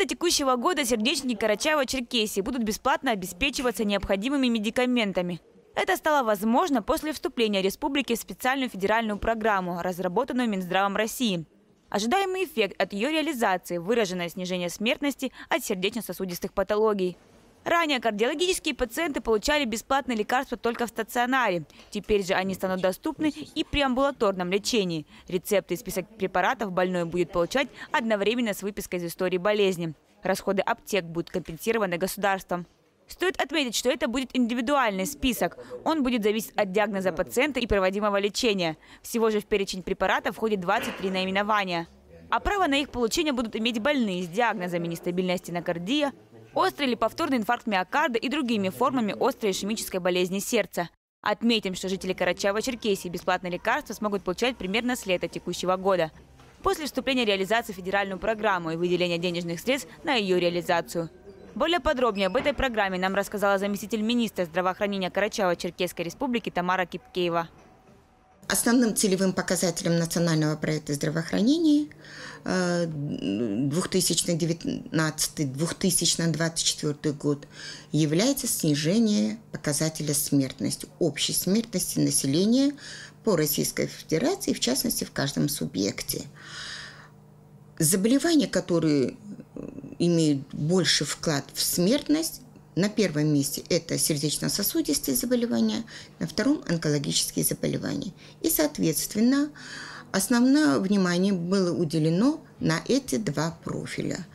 лета текущего года сердечники Карачаева-Черкесии будут бесплатно обеспечиваться необходимыми медикаментами. Это стало возможно после вступления республики в специальную федеральную программу, разработанную Минздравом России. Ожидаемый эффект от ее реализации – выраженное снижение смертности от сердечно-сосудистых патологий. Ранее кардиологические пациенты получали бесплатные лекарства только в стационаре. Теперь же они станут доступны и при амбулаторном лечении. Рецепты и список препаратов больной будет получать одновременно с выпиской из истории болезни. Расходы аптек будут компенсированы государством. Стоит отметить, что это будет индивидуальный список. Он будет зависеть от диагноза пациента и проводимого лечения. Всего же в перечень препаратов входит 23 наименования. А право на их получение будут иметь больные с диагнозами нестабильности стенокардия острый или повторный инфаркт миокарда и другими формами острой ишемической болезни сердца. Отметим, что жители Карачаева-Черкесии бесплатные лекарства смогут получать примерно с лета текущего года. После вступления реализации в федеральную программу и выделения денежных средств на ее реализацию. Более подробнее об этой программе нам рассказала заместитель министра здравоохранения Карачаева-Черкесской республики Тамара Кипкеева. Основным целевым показателем национального проекта здравоохранения – 2019-2024 год является снижение показателя смертности, общей смертности населения по Российской Федерации, в частности, в каждом субъекте. Заболевания, которые э, имеют больше вклад в смертность, на первом месте это сердечно-сосудистые заболевания, на втором – онкологические заболевания. И, соответственно, Основное внимание было уделено на эти два профиля.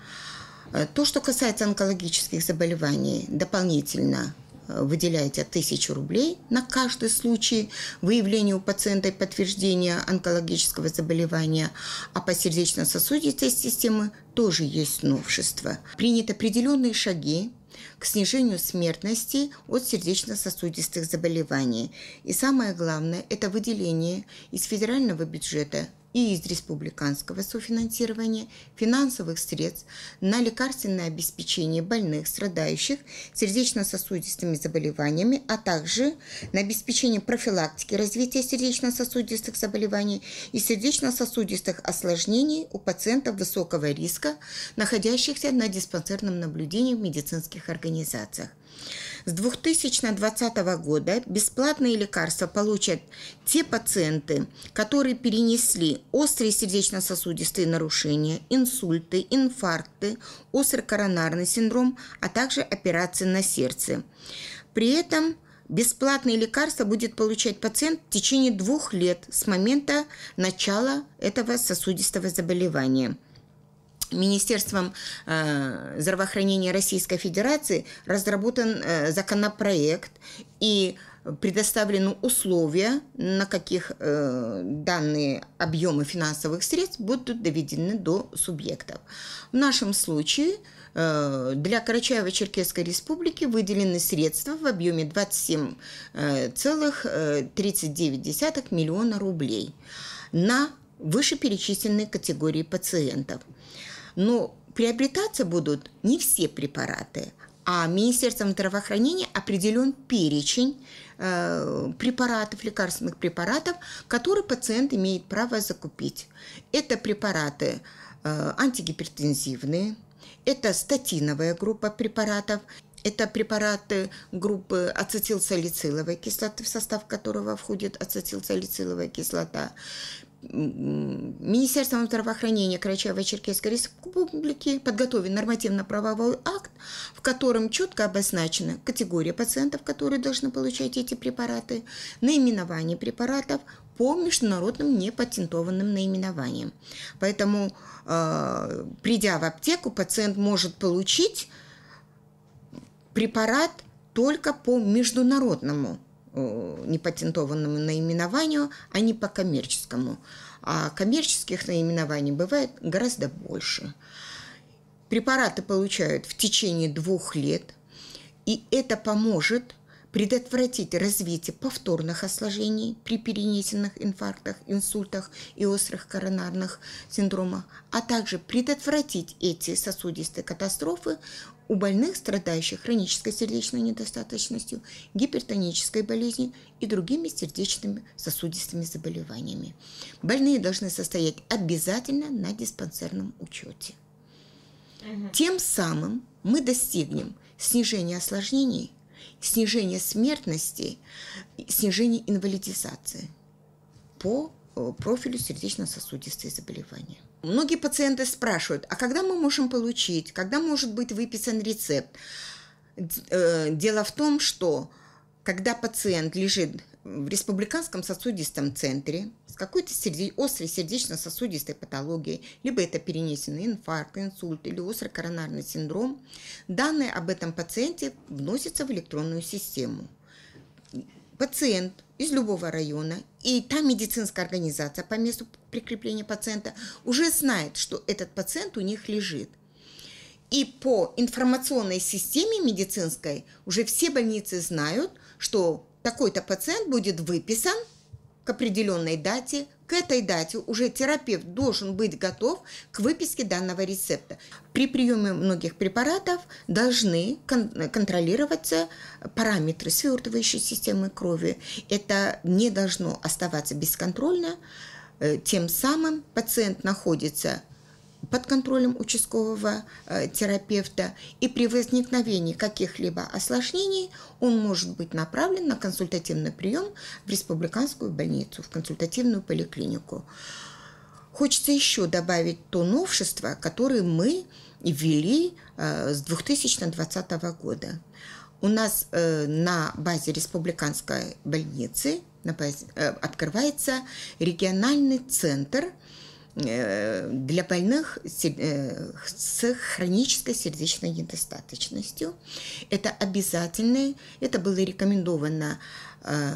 Э, то, что касается онкологических заболеваний, дополнительно э, выделяете 1000 рублей на каждый случай выявления у пациента и подтверждения онкологического заболевания, а по сердечно-сосудистой системе тоже есть новшество. Приняты определенные шаги к снижению смертности от сердечно-сосудистых заболеваний. И самое главное – это выделение из федерального бюджета и из республиканского софинансирования финансовых средств на лекарственное обеспечение больных, страдающих сердечно-сосудистыми заболеваниями, а также на обеспечение профилактики развития сердечно-сосудистых заболеваний и сердечно-сосудистых осложнений у пациентов высокого риска, находящихся на диспансерном наблюдении в медицинских организациях. С 2020 года бесплатные лекарства получат те пациенты, которые перенесли острые сердечно-сосудистые нарушения, инсульты, инфаркты, острый коронарный синдром, а также операции на сердце. При этом бесплатные лекарства будет получать пациент в течение двух лет с момента начала этого сосудистого заболевания. Министерством э, здравоохранения Российской Федерации разработан э, законопроект и предоставлены условия, на каких э, данные объемы финансовых средств будут доведены до субъектов. В нашем случае э, для Карачаево-Черкесской республики выделены средства в объеме 27,39 миллиона рублей на вышеперечисленные категории пациентов – но ну, приобретаться будут не все препараты, а Министерством здравоохранения определен перечень э, препаратов, лекарственных препаратов, которые пациент имеет право закупить. Это препараты э, антигипертензивные, это статиновая группа препаратов, это препараты группы ацетилсалициловой кислоты, в состав которого входит ацетилсалициловая кислота. Министерством здравоохранения Карачаево-Черкесской Республики подготовлен нормативно-правовой акт, в котором четко обозначена категория пациентов, которые должны получать эти препараты, наименование препаратов по международным непатентованным наименованиям. Поэтому, э, придя в аптеку, пациент может получить препарат только по международному Э, непатентованному наименованию, а не по коммерческому. А коммерческих наименований бывает гораздо больше. Препараты получают в течение двух лет, и это поможет предотвратить развитие повторных осложнений при перенесенных инфарктах, инсультах и острых коронарных синдромах, а также предотвратить эти сосудистые катастрофы у больных, страдающих хронической сердечной недостаточностью, гипертонической болезнью и другими сердечными сосудистыми заболеваниями. Больные должны состоять обязательно на диспансерном учете. Угу. Тем самым мы достигнем снижения осложнений – снижение смертности, снижение инвалидизации по э, профилю сердечно-сосудистые заболевания. Многие пациенты спрашивают, а когда мы можем получить, когда может быть выписан рецепт? Э, дело в том, что когда пациент лежит в республиканском сосудистом центре с какой-то серди... острой сердечно-сосудистой патологией, либо это перенесенный инфаркт, инсульт или острый коронарный синдром, данные об этом пациенте вносятся в электронную систему. Пациент из любого района и та медицинская организация по месту прикрепления пациента уже знает, что этот пациент у них лежит – и по информационной системе медицинской уже все больницы знают, что такой-то пациент будет выписан к определенной дате, к этой дате уже терапевт должен быть готов к выписке данного рецепта. При приеме многих препаратов должны кон контролироваться параметры свертывающей системы крови. Это не должно оставаться бесконтрольно. Э, тем самым пациент находится под контролем участкового э, терапевта, и при возникновении каких-либо осложнений он может быть направлен на консультативный прием в республиканскую больницу, в консультативную поликлинику. Хочется еще добавить то новшество, которое мы ввели э, с 2020 года. У нас э, на базе республиканской больницы открывается региональный центр – для больных э, с хронической сердечной недостаточностью. Это обязательное, это было рекомендовано э,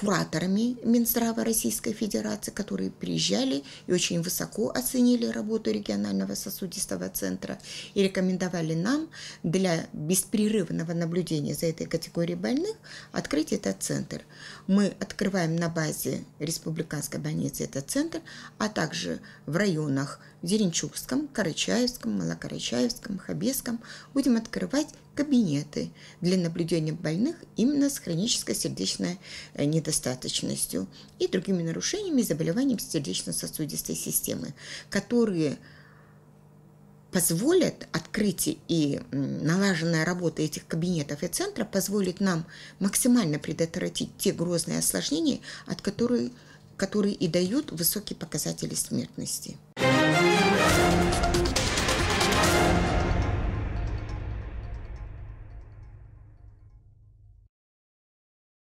кураторами Минздрава Российской Федерации, которые приезжали и очень высоко оценили работу регионального сосудистого центра и рекомендовали нам для беспрерывного наблюдения за этой категорией больных открыть этот центр. Мы открываем на базе Республиканской больницы этот центр, а также в районах в Зеленчукском, Карачаевском, Малокарачаевском, Хабесском будем открывать кабинеты для наблюдения больных именно с хронической сердечной э, недостаточностью и другими нарушениями заболеваниями сердечно-сосудистой системы, которые позволят открытие и налаженная работа этих кабинетов и центра позволит нам максимально предотвратить те грозные осложнения, от которых, которые и дают высокие показатели смертности.